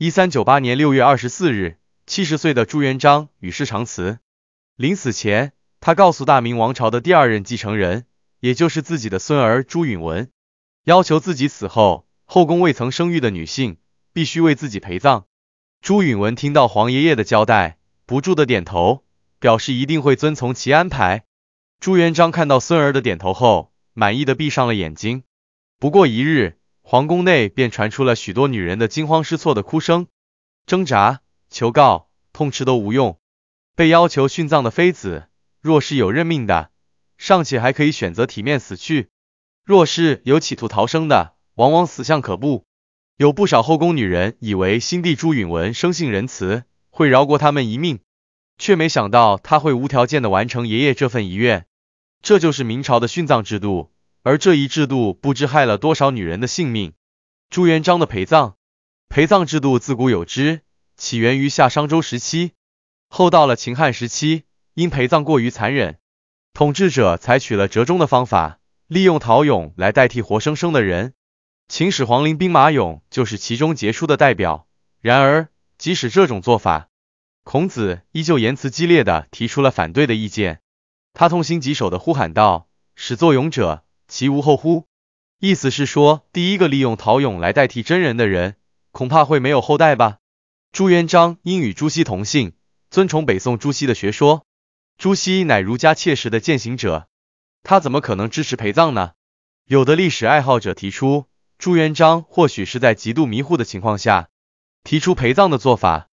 一三九八年六月二十四日，七十岁的朱元璋与世长辞。临死前，他告诉大明王朝的第二任继承人，也就是自己的孙儿朱允文，要求自己死后，后宫未曾生育的女性必须为自己陪葬。朱允文听到皇爷爷的交代，不住的点头，表示一定会遵从其安排。朱元璋看到孙儿的点头后，满意的闭上了眼睛。不过一日。皇宫内便传出了许多女人的惊慌失措的哭声，挣扎、求告、痛斥都无用。被要求殉葬的妃子，若是有认命的，尚且还可以选择体面死去；若是有企图逃生的，往往死相可怖。有不少后宫女人以为新帝朱允文生性仁慈，会饶过他们一命，却没想到他会无条件的完成爷爷这份遗愿。这就是明朝的殉葬制度。而这一制度不知害了多少女人的性命。朱元璋的陪葬，陪葬制度自古有之，起源于夏商周时期，后到了秦汉时期，因陪葬过于残忍，统治者采取了折中的方法，利用陶俑来代替活生生的人。秦始皇陵兵马俑就是其中杰出的代表。然而，即使这种做法，孔子依旧言辞激烈的提出了反对的意见。他痛心疾首的呼喊道：“始作俑者。”其无后乎？意思是说，第一个利用陶俑来代替真人的人，恐怕会没有后代吧。朱元璋因与朱熹同姓，尊崇北宋朱熹的学说，朱熹乃儒家切实的践行者，他怎么可能支持陪葬呢？有的历史爱好者提出，朱元璋或许是在极度迷糊的情况下提出陪葬的做法。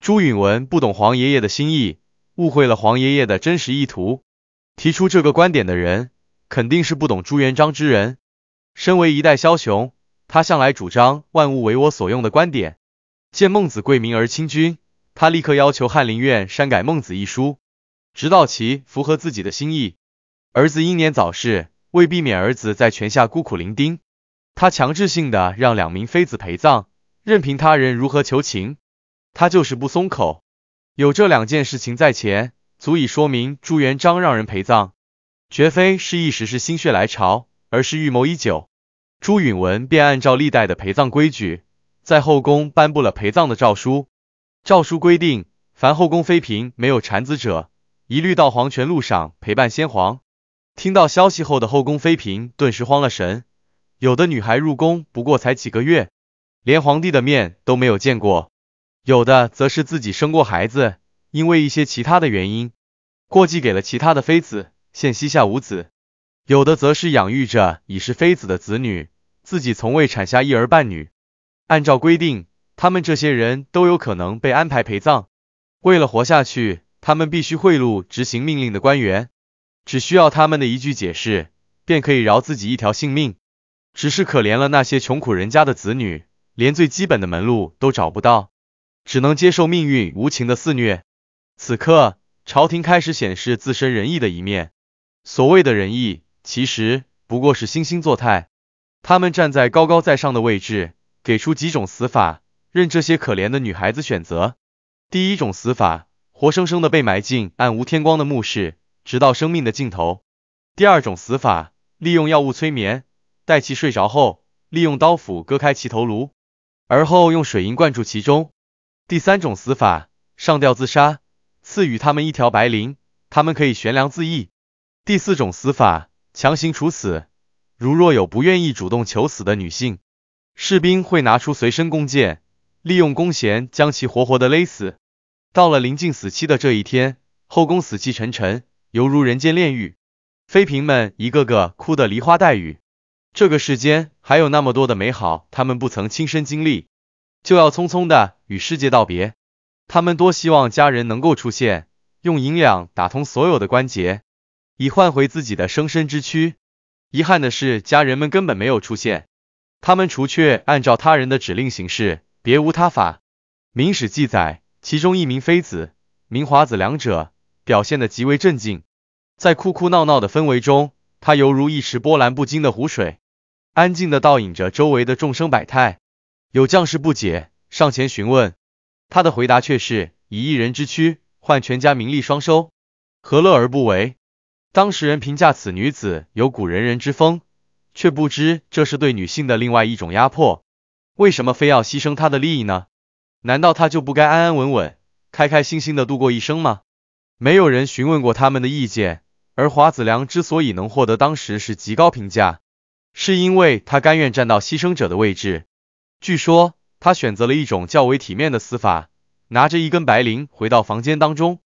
朱允文不懂皇爷爷的心意，误会了皇爷爷的真实意图。提出这个观点的人。肯定是不懂朱元璋之人。身为一代枭雄，他向来主张万物为我所用的观点。见孟子贵民而亲君，他立刻要求翰林院删改《孟子》一书，直到其符合自己的心意。儿子英年早逝，为避免儿子在泉下孤苦伶仃，他强制性的让两名妃子陪葬，任凭他人如何求情，他就是不松口。有这两件事情在前，足以说明朱元璋让人陪葬。绝非是一时是心血来潮，而是预谋已久。朱允文便按照历代的陪葬规矩，在后宫颁布了陪葬的诏书。诏书规定，凡后宫妃嫔没有产子者，一律到黄泉路上陪伴先皇。听到消息后的后宫妃嫔顿时慌了神。有的女孩入宫不过才几个月，连皇帝的面都没有见过；有的则是自己生过孩子，因为一些其他的原因，过继给了其他的妃子。现膝下无子，有的则是养育着已是妃子的子女，自己从未产下一儿半女。按照规定，他们这些人都有可能被安排陪葬。为了活下去，他们必须贿赂执行命令的官员，只需要他们的一句解释，便可以饶自己一条性命。只是可怜了那些穷苦人家的子女，连最基本的门路都找不到，只能接受命运无情的肆虐。此刻，朝廷开始显示自身仁义的一面。所谓的仁义，其实不过是惺惺作态。他们站在高高在上的位置，给出几种死法，任这些可怜的女孩子选择。第一种死法，活生生的被埋进暗无天光的墓室，直到生命的尽头。第二种死法，利用药物催眠，待其睡着后，利用刀斧割开其头颅，而后用水银灌注其中。第三种死法，上吊自杀，赐予他们一条白绫，他们可以悬梁自缢。第四种死法，强行处死。如若有不愿意主动求死的女性，士兵会拿出随身弓箭，利用弓弦将其活活的勒死。到了临近死期的这一天，后宫死气沉沉，犹如人间炼狱。妃嫔们一个个哭得梨花带雨。这个世间还有那么多的美好，他们不曾亲身经历，就要匆匆的与世界道别。他们多希望家人能够出现，用银两打通所有的关节。以换回自己的生身之躯。遗憾的是，家人们根本没有出现。他们除却按照他人的指令行事，别无他法。《明史》记载，其中一名妃子明华子两者表现得极为镇静，在哭哭闹闹的氛围中，她犹如一池波澜不惊的湖水，安静地倒影着周围的众生百态。有将士不解，上前询问，他的回答却是：以一人之躯换全家名利双收，何乐而不为？当事人评价此女子有古人人之风，却不知这是对女性的另外一种压迫。为什么非要牺牲她的利益呢？难道她就不该安安稳稳、开开心心的度过一生吗？没有人询问过他们的意见。而华子良之所以能获得当时是极高评价，是因为他甘愿站到牺牲者的位置。据说他选择了一种较为体面的死法，拿着一根白绫回到房间当中。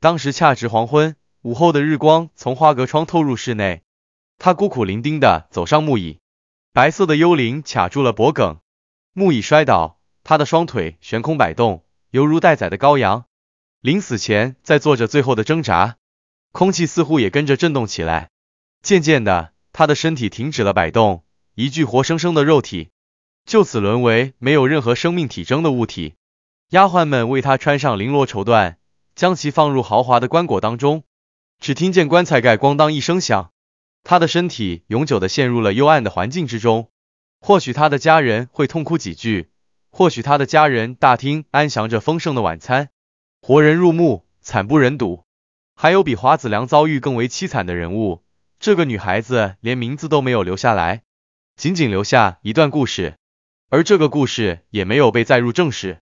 当时恰值黄昏。午后的日光从花格窗透入室内，他孤苦伶仃的走上木椅，白色的幽灵卡住了脖颈，木椅摔倒，他的双腿悬空摆动，犹如待宰的羔羊，临死前在做着最后的挣扎，空气似乎也跟着震动起来，渐渐的他的身体停止了摆动，一具活生生的肉体就此沦为没有任何生命体征的物体，丫鬟们为他穿上绫罗绸缎，将其放入豪华的棺椁当中。只听见棺材盖咣当一声响，他的身体永久的陷入了幽暗的环境之中。或许他的家人会痛哭几句，或许他的家人大厅安详着丰盛的晚餐。活人入墓，惨不忍睹。还有比华子良遭遇更为凄惨的人物，这个女孩子连名字都没有留下来，仅仅留下一段故事，而这个故事也没有被载入正史，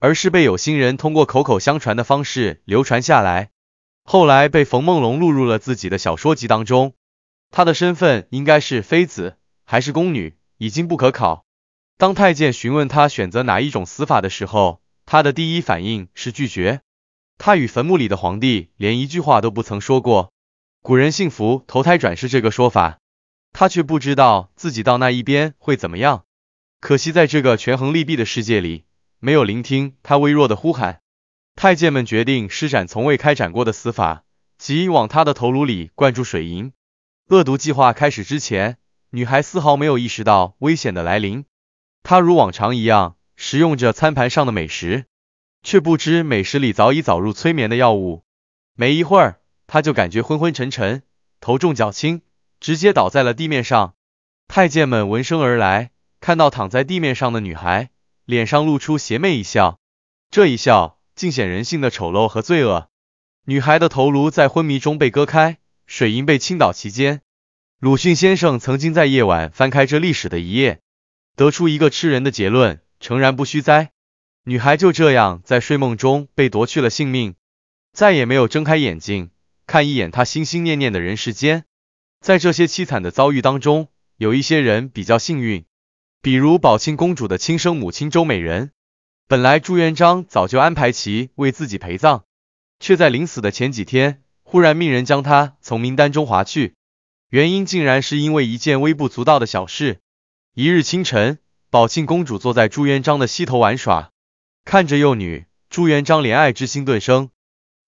而是被有心人通过口口相传的方式流传下来。后来被冯梦龙录入了自己的小说集当中。他的身份应该是妃子还是宫女，已经不可考。当太监询问他选择哪一种死法的时候，他的第一反应是拒绝。他与坟墓里的皇帝连一句话都不曾说过。古人信佛，投胎转世这个说法，他却不知道自己到那一边会怎么样。可惜在这个权衡利弊的世界里，没有聆听他微弱的呼喊。太监们决定施展从未开展过的死法，即往他的头颅里灌注水银。恶毒计划开始之前，女孩丝毫没有意识到危险的来临。她如往常一样食用着餐盘上的美食，却不知美食里早已早入催眠的药物。没一会儿，她就感觉昏昏沉沉，头重脚轻，直接倒在了地面上。太监们闻声而来，看到躺在地面上的女孩，脸上露出邪魅一笑。这一笑。尽显人性的丑陋和罪恶。女孩的头颅在昏迷中被割开，水银被倾倒其间。鲁迅先生曾经在夜晚翻开这历史的一页，得出一个吃人的结论，诚然不虚哉。女孩就这样在睡梦中被夺去了性命，再也没有睁开眼睛看一眼她心心念念的人世间。在这些凄惨的遭遇当中，有一些人比较幸运，比如宝庆公主的亲生母亲周美人。本来朱元璋早就安排其为自己陪葬，却在临死的前几天，忽然命人将他从名单中划去，原因竟然是因为一件微不足道的小事。一日清晨，宝庆公主坐在朱元璋的膝头玩耍，看着幼女，朱元璋怜爱之心顿生。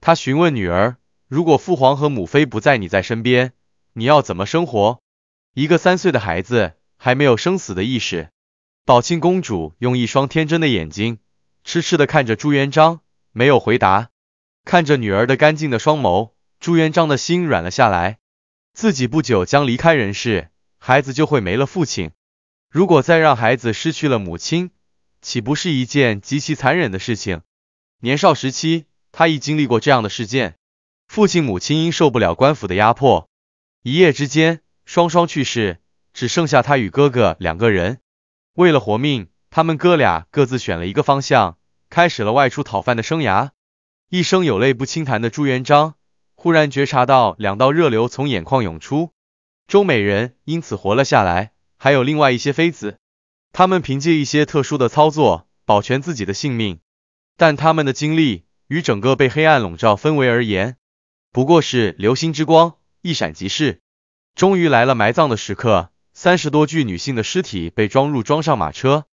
他询问女儿，如果父皇和母妃不在，你在身边，你要怎么生活？一个三岁的孩子还没有生死的意识，宝庆公主用一双天真的眼睛。痴痴的看着朱元璋，没有回答。看着女儿的干净的双眸，朱元璋的心软了下来。自己不久将离开人世，孩子就会没了父亲。如果再让孩子失去了母亲，岂不是一件极其残忍的事情？年少时期，他亦经历过这样的事件。父亲母亲因受不了官府的压迫，一夜之间双双去世，只剩下他与哥哥两个人。为了活命。他们哥俩各自选了一个方向，开始了外出讨饭的生涯。一生有泪不轻弹的朱元璋，忽然觉察到两道热流从眼眶涌出。周美人因此活了下来，还有另外一些妃子，他们凭借一些特殊的操作保全自己的性命。但他们的经历与整个被黑暗笼罩氛围而言，不过是流星之光，一闪即逝。终于来了埋葬的时刻，三十多具女性的尸体被装入装上马车。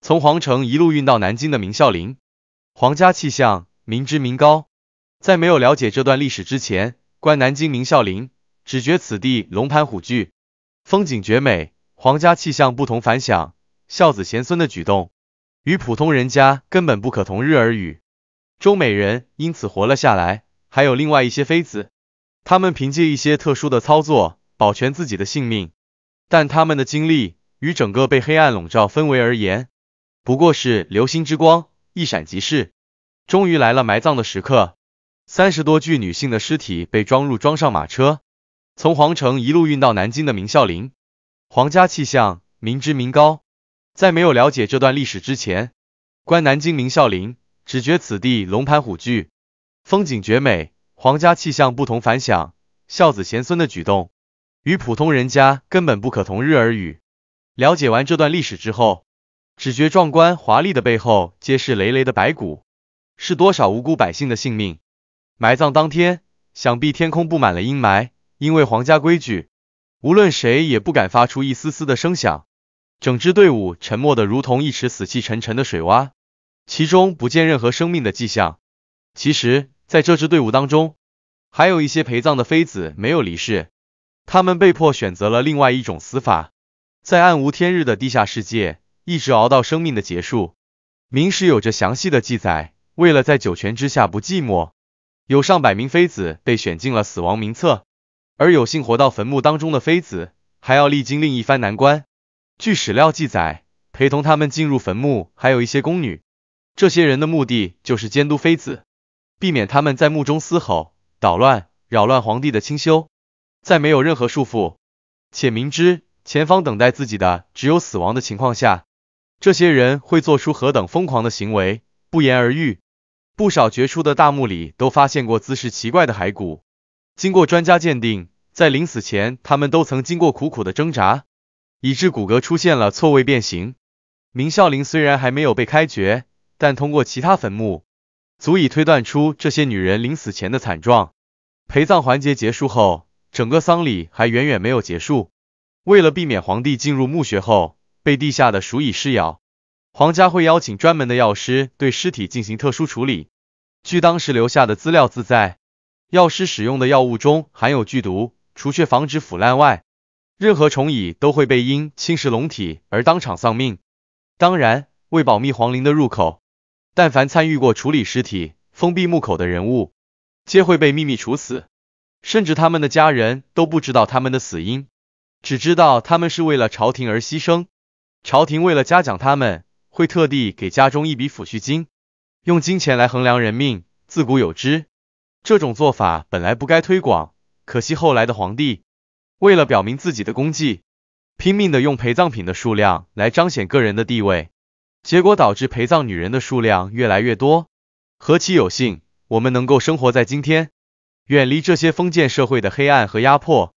从皇城一路运到南京的明孝陵，皇家气象，民脂民膏。在没有了解这段历史之前，观南京明孝陵，只觉此地龙盘虎踞，风景绝美，皇家气象不同凡响。孝子贤孙的举动，与普通人家根本不可同日而语。周美人因此活了下来，还有另外一些妃子，他们凭借一些特殊的操作保全自己的性命。但他们的经历与整个被黑暗笼罩氛围而言，不过是流星之光，一闪即逝。终于来了埋葬的时刻，三十多具女性的尸体被装入装上马车，从皇城一路运到南京的明孝陵。皇家气象，民脂民高。在没有了解这段历史之前，观南京明孝陵，只觉此地龙盘虎踞，风景绝美，皇家气象不同凡响。孝子贤孙的举动，与普通人家根本不可同日而语。了解完这段历史之后。只觉壮观华丽的背后，皆是累累的白骨，是多少无辜百姓的性命埋葬当天。想必天空布满了阴霾，因为皇家规矩，无论谁也不敢发出一丝丝的声响。整支队伍沉默的如同一池死气沉沉的水洼，其中不见任何生命的迹象。其实，在这支队伍当中，还有一些陪葬的妃子没有离世，他们被迫选择了另外一种死法，在暗无天日的地下世界。一直熬到生命的结束，明史有着详细的记载。为了在九泉之下不寂寞，有上百名妃子被选进了死亡名册，而有幸活到坟墓当中的妃子，还要历经另一番难关。据史料记载，陪同他们进入坟墓还有一些宫女，这些人的目的就是监督妃子，避免他们在墓中嘶吼、捣乱、扰乱皇帝的清修。在没有任何束缚，且明知前方等待自己的只有死亡的情况下，这些人会做出何等疯狂的行为，不言而喻。不少掘出的大墓里都发现过姿势奇怪的骸骨，经过专家鉴定，在临死前他们都曾经过苦苦的挣扎，以致骨骼出现了错位变形。明孝陵虽然还没有被开掘，但通过其他坟墓，足以推断出这些女人临死前的惨状。陪葬环节结束后，整个丧礼还远远没有结束。为了避免皇帝进入墓穴后，被地下的鼠蚁噬咬，皇家会邀请专门的药师对尸体进行特殊处理。据当时留下的资料记载，药师使用的药物中含有剧毒，除却防止腐烂外，任何虫蚁都会被因侵蚀龙体而当场丧命。当然，为保密皇陵的入口，但凡参与过处理尸体、封闭墓口的人物，皆会被秘密处死，甚至他们的家人都不知道他们的死因，只知道他们是为了朝廷而牺牲。朝廷为了嘉奖他们，会特地给家中一笔抚恤金，用金钱来衡量人命，自古有之。这种做法本来不该推广，可惜后来的皇帝为了表明自己的功绩，拼命的用陪葬品的数量来彰显个人的地位，结果导致陪葬女人的数量越来越多。何其有幸，我们能够生活在今天，远离这些封建社会的黑暗和压迫。